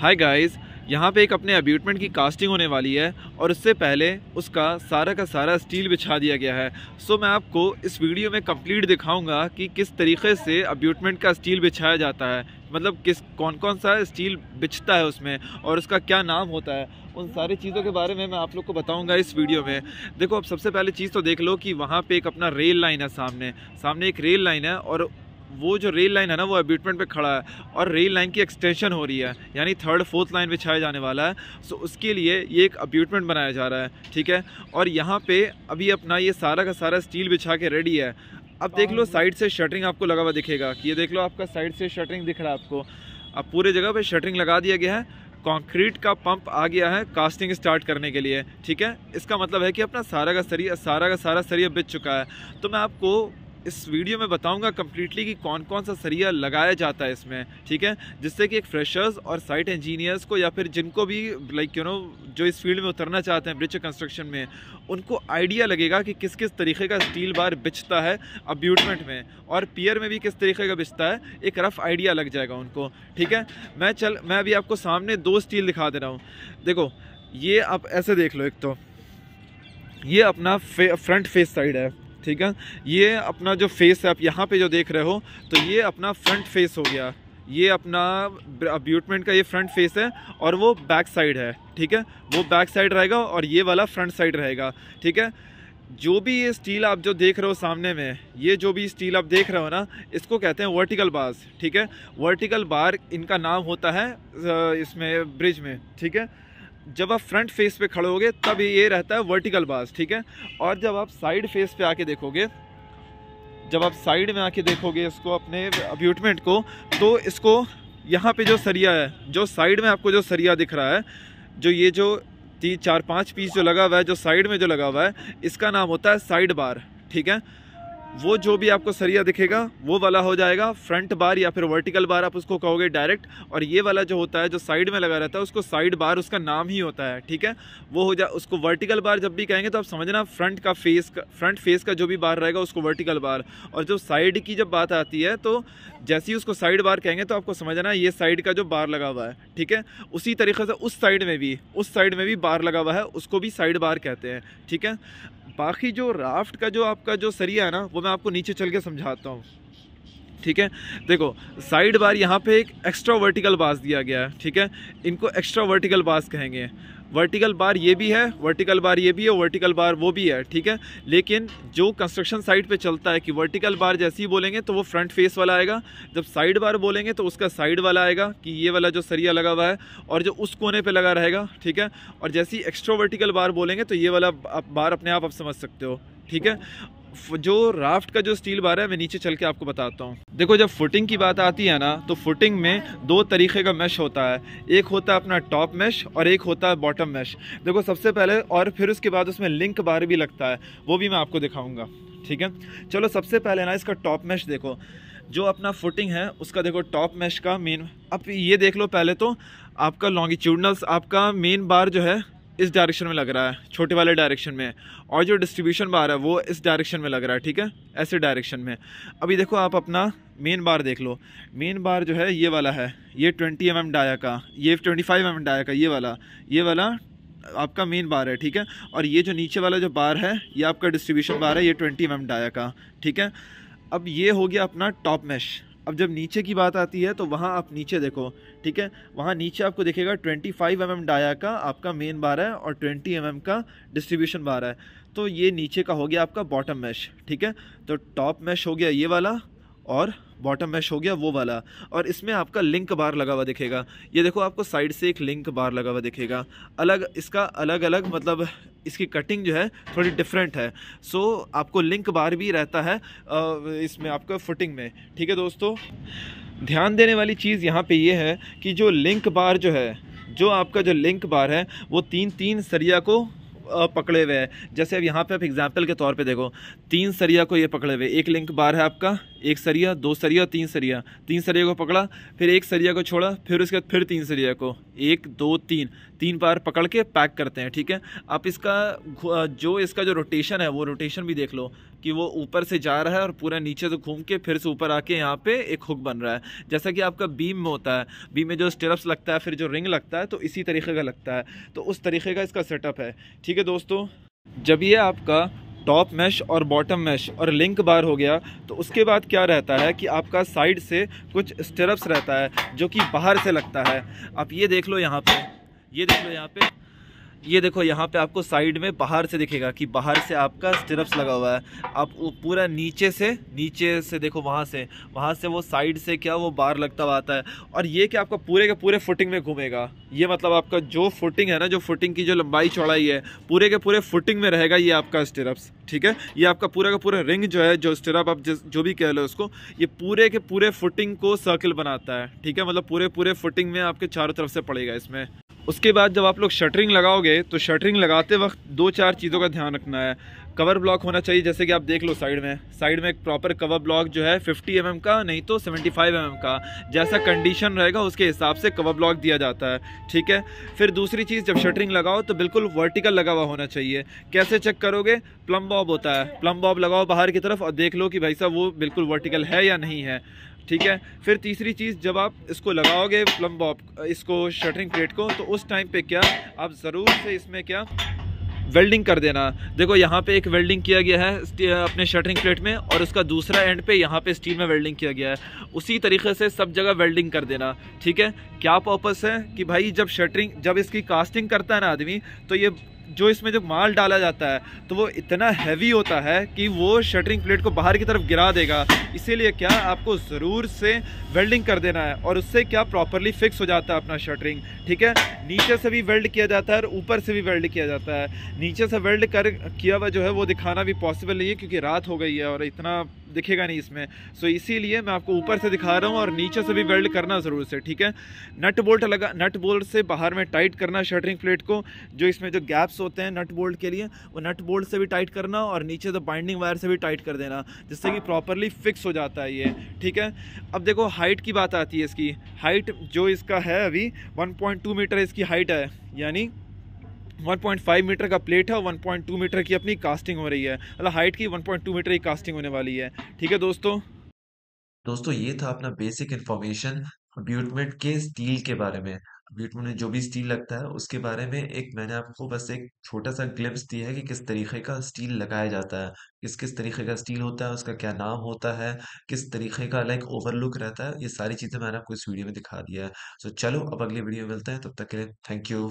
hi guys यहाँ पे एक अपने अब्यूटमेंट की कास्टिंग होने वाली है और उससे पहले उसका सारा का सारा स्टील बिछा दिया गया है सो मैं आपको इस वीडियो में कंप्लीट दिखाऊंगा कि किस तरीके से अब्यूटमेंट का स्टील बिछाया जाता है मतलब किस कौन कौन सा स्टील बिछता है उसमें और उसका क्या नाम होता है उन सारी चीज़ों के बारे में मैं आप लोग को बताऊँगा इस वीडियो में देखो अब सबसे पहले चीज़ तो देख लो कि वहाँ पर एक अपना रेल लाइन है सामने सामने एक रेल लाइन है और वो जो रेल लाइन है ना वो अब्यूटमेंट पे खड़ा है और रेल लाइन की एक्सटेंशन हो रही है यानी थर्ड फोर्थ लाइन बिछाया जाने वाला है सो उसके लिए ये एक अब्यूटमेंट बनाया जा रहा है ठीक है और यहाँ पे अभी अपना ये सारा का सारा स्टील बिछा के रेडी है अब देख लो साइड से शटरिंग आपको लगा हुआ दिखेगा कि ये देख लो आपका साइड से शटरिंग दिख रहा है आपको अब पूरे जगह पर शटरिंग लगा दिया गया है कंक्रीट का पंप आ गया है कास्टिंग स्टार्ट करने के लिए ठीक है इसका मतलब है कि अपना सारा का सरिया सारा का सारा सरिया बिच चुका है तो मैं आपको इस वीडियो में बताऊंगा कम्प्लीटली कि कौन कौन सा सरिया लगाया जाता है इसमें ठीक है जिससे कि एक फ्रेशर्स और साइट इंजीनियर्स को या फिर जिनको भी लाइक यू नो जो इस फील्ड में उतरना चाहते हैं ब्रिज कंस्ट्रक्शन में उनको आइडिया लगेगा कि किस किस तरीके का स्टील बार बिछता है अब्यूटमेंट में और पियर में भी किस तरीके का बिछता है एक रफ़ आइडिया लग जाएगा उनको ठीक है मैं चल मैं अभी आपको सामने दो स्टील दिखा दे रहा हूँ देखो ये आप ऐसे देख लो एक तो ये अपना फ्रंट फेस साइड है ठीक है ये अपना जो फेस है आप यहाँ पे जो देख रहे हो तो ये अपना फ्रंट फेस हो गया ये अपना अब्यूटमेंट का ये फ्रंट फेस है और वो बैक साइड है ठीक है वो बैक साइड रहेगा और ये वाला फ्रंट साइड रहेगा ठीक है जो भी ये स्टील आप जो देख रहे हो सामने में ये जो भी स्टील आप देख रहे हो ना इसको कहते हैं वर्टिकल बार्स ठीक है वर्टिकल बार इनका नाम होता है इसमें ब्रिज में ठीक है जब आप फ्रंट फेस पे खड़े होगे तब ये रहता है वर्टिकल बास ठीक है और जब आप साइड फेस पे आके देखोगे जब आप साइड में आके देखोगे इसको अपने अब्यूटमेंट को तो इसको यहाँ पे जो सरिया है जो साइड में आपको जो सरिया दिख रहा है जो ये जो तीन चार पाँच पीस जो लगा हुआ है जो साइड में जो लगा हुआ है इसका नाम होता है साइड बार ठीक है वो जो भी आपको सरिया दिखेगा वो वाला हो जाएगा फ्रंट बार या फिर वर्टिकल बार आप उसको कहोगे डायरेक्ट और ये वाला जो होता है जो साइड में लगा रहता है उसको साइड बार उसका नाम ही होता है ठीक है वो हो जा उसको वर्टिकल बार जब भी कहेंगे तो आप समझना फ्रंट का फेस का फ्रंट फेस का जो भी बार रहेगा उसको वर्टिकल बार और जो साइड की जब बात आती है तो जैसे ही उसको साइड बार कहेंगे तो आपको समझना ये साइड का जो बार लगा हुआ है ठीक है उसी तरीके से उस साइड में भी उस साइड में भी बार लगा हुआ है उसको भी साइड बार कहते हैं ठीक है बाकी जो राफ्ट का जो आपका जो सरिया है ना वो मैं मैं आपको नीचे चल के समझाता हूँ ठीक है देखो साइड बार यहाँ पे एक एक्स्ट्रा वर्टिकल बास दिया गया है ठीक है इनको एक्स्ट्रा वर्टिकल बास कहेंगे वर्टिकल बार ये भी है वर्टिकल बार ये भी है वर्टिकल बार वो भी है ठीक है लेकिन जो कंस्ट्रक्शन साइट पे चलता है कि वर्टिकल बार जैसे ही बोलेंगे तो वो फ्रंट फेस वाला आएगा जब साइड बार बोलेंगे तो उसका साइड वाला आएगा कि ये वाला जो सरिया लगा हुआ है और जो उस कोने पे लगा रहेगा ठीक है और जैसे ही एक्स्ट्रा वर्टिकल बार बोलेंगे तो ये वाला बार अपने आप आप समझ सकते हो ठीक है जो राफ्ट का जो स्टील बार है मैं नीचे चल के आपको बताता हूँ देखो जब फुटिंग की बात आती है ना तो फुटिंग में दो तरीके का मैश होता है एक होता है अपना टॉप मैश और एक होता है बॉटम मैश देखो सबसे पहले और फिर उसके बाद उसमें लिंक बार भी लगता है वो भी मैं आपको दिखाऊँगा ठीक है चलो सबसे पहले ना इसका टॉप मैश देखो जो अपना फुटिंग है उसका देखो टॉप मैश का मेन अब ये देख लो पहले तो आपका लॉन्गिट्यूडनल्स आपका मेन बार जो है इस डायरेक्शन में लग रहा है छोटे वाले डायरेक्शन में और जो डिस्ट्रीब्यूशन बार है वो इस डायरेक्शन में लग रहा है ठीक है ऐसे डायरेक्शन में अभी देखो आप अपना मेन बार देख लो मेन बार जो है ये वाला है ये 20 एम mm डाया का ये 25 एम mm डाया का ये वाला ये वाला आपका मेन बार है ठीक है और ये जो नीचे वाला जो बार है ये आपका डिस्ट्रीब्यूशन बार है ये ट्वेंटी एम mm डाया का ठीक है अब ये हो गया अपना टॉप मैश अब जब नीचे की बात आती है तो वहाँ आप नीचे देखो ठीक है वहाँ नीचे आपको देखेगा 25 फाइव mm डाया का आपका मेन बार है और 20 mm का डिस्ट्रीब्यूशन बार है तो ये नीचे का हो गया आपका बॉटम मैश ठीक है तो टॉप मैश हो गया ये वाला और बॉटम मैश हो गया वो वाला और इसमें आपका लिंक बार लगा हुआ दिखेगा ये देखो आपको साइड से एक लिंक बार लगा हुआ दिखेगा अलग इसका अलग अलग मतलब इसकी कटिंग जो है थोड़ी डिफरेंट है सो आपको लिंक बार भी रहता है इसमें आपका फुटिंग में ठीक है दोस्तों ध्यान देने वाली चीज़ यहाँ पे ये है कि जो लिंक बार जो है जो आपका जो लिंक बार है वो तीन तीन सरिया को पकड़े हुए हैं जैसे अब यहाँ पे आप एग्जाम्पल के तौर पे देखो तीन सरिया को ये पकड़े हुए एक लिंक बार है आपका एक सरिया दो सरिया और तीन सरिया तीन सरिया को पकड़ा फिर एक सरिया को छोड़ा फिर उसके बाद फिर तीन सरिया को एक दो तीन तीन बार पकड़ के पैक करते हैं ठीक है आप इसका जो इसका जो रोटेशन है वो रोटेशन भी देख लो कि वो ऊपर से जा रहा है और पूरा नीचे से घूम के फिर से ऊपर आके यहाँ पे एक हुक बन रहा है जैसा कि आपका बीम में होता है बीम में जो स्टिरप्स लगता है फिर जो रिंग लगता है तो इसी तरीके का लगता है तो उस तरीके का इसका सेटअप है ठीक है ठीक है दोस्तों जब ये आपका टॉप मैश और बॉटम मैश और लिंक बार हो गया तो उसके बाद क्या रहता है कि आपका साइड से कुछ स्टेरप्स रहता है जो कि बाहर से लगता है आप ये देख लो यहाँ पे ये देख लो यहाँ पे ये देखो यहाँ पे आपको साइड में बाहर से दिखेगा कि बाहर से आपका स्टिरप्स लगा हुआ है आप वो पूरा नीचे से नीचे से देखो वहाँ से वहाँ से वो साइड से क्या वो बार लगता हुआ आता है और ये क्या आपका पूरे के पूरे फुटिंग में घूमेगा ये मतलब आपका जो फुटिंग है ना जो फुटिंग की जो लंबाई चौड़ाई है पूरे के पूरे फुटिंग में रहेगा ये आपका स्टिरप्स ठीक है ये आपका पूरा का पूरा रिंग जो है जो स्टिरप आप जिस जो भी कह लो उसको ये पूरे के पूरे फुटिंग को सर्किल बनाता है ठीक है मतलब पूरे पूरे फुटिंग में आपके चारों तरफ से पड़ेगा इसमें उसके बाद जब आप लोग शटरिंग लगाओगे तो शटरिंग लगाते वक्त दो चार चीज़ों का ध्यान रखना है कवर ब्लॉक होना चाहिए जैसे कि आप देख लो साइड में साइड में एक प्रॉपर कवर ब्लॉक जो है 50 एम mm का नहीं तो 75 एम mm का जैसा कंडीशन रहेगा उसके हिसाब से कवर ब्लॉक दिया जाता है ठीक है फिर दूसरी चीज़ जब शटरिंग लगाओ तो बिल्कुल वर्टिकल लगा हुआ होना चाहिए कैसे चेक करोगे प्लम बॉब होता है प्लम बॉब लगाओ बाहर की तरफ और देख लो कि भाई साहब वो बिल्कुल वर्टिकल है या नहीं है ठीक है फिर तीसरी चीज़ जब आप इसको लगाओगे प्लम बॉब इसको शटरिंग प्लेट को तो उस टाइम पे क्या आप ज़रूर से इसमें क्या वेल्डिंग कर देना देखो यहाँ पे एक वेल्डिंग किया गया है अपने शटरिंग प्लेट में और उसका दूसरा एंड पे यहाँ पे स्टील में वेल्डिंग किया गया है उसी तरीके से सब जगह वेल्डिंग कर देना ठीक है क्या पर्पस है कि भाई जब शटरिंग जब इसकी कास्टिंग करता है ना आदमी तो ये जो इसमें जब माल डाला जाता है तो वो इतना हैवी होता है कि वो शटरिंग प्लेट को बाहर की तरफ गिरा देगा इसीलिए क्या आपको ज़रूर से वेल्डिंग कर देना है और उससे क्या प्रॉपरली फिक्स हो जाता है अपना शटरिंग ठीक है नीचे से भी वेल्ड किया जाता है और ऊपर से भी वेल्ड किया जाता है नीचे से वेल्ड कर किया हुआ जो है वो दिखाना भी पॉसिबल नहीं है क्योंकि रात हो गई है और इतना दिखेगा नहीं इसमें सो so, इसीलिए मैं आपको ऊपर से दिखा रहा हूँ और नीचे से भी वेल्ड करना ज़रूर से ठीक है नट बोल्ट लगा नट बोल्ट से बाहर में टाइट करना शटरिंग प्लेट को जो इसमें जो गैप्स होते हैं नट बोल्ट के लिए वो नट बोल्ट से भी टाइट करना और नीचे से बाइंडिंग वायर से भी टाइट कर देना जिससे कि प्रॉपरली फिक्स हो जाता है ये ठीक है अब देखो हाइट की बात आती है इसकी हाइट जो इसका है अभी वन मीटर इसकी हाइट है यानी 1.5 मीटर का प्लेट है और 1.2 मीटर की अपनी कास्टिंग हो रही है मतलब हाइट की 1.2 मीटर की कास्टिंग होने वाली है ठीक है दोस्तों दोस्तों ये था अपना बेसिक इन्फॉर्मेशन ब्यूटमेंट के स्टील के बारे में ब्यूटमेंट में जो भी स्टील लगता है उसके बारे में एक मैंने आपको बस एक छोटा सा ग्लिप्स दिया है कि किस तरीके का स्टील लगाया जाता है किस किस तरीके का स्टील होता है उसका क्या नाम होता है किस तरीके का लाइक ओवरलुक रहता है ये सारी चीज़ें मैंने आपको इस वीडियो में दिखा दिया है सो चलो अब अगले वीडियो में मिलते हैं तब तक के लिए थैंक यू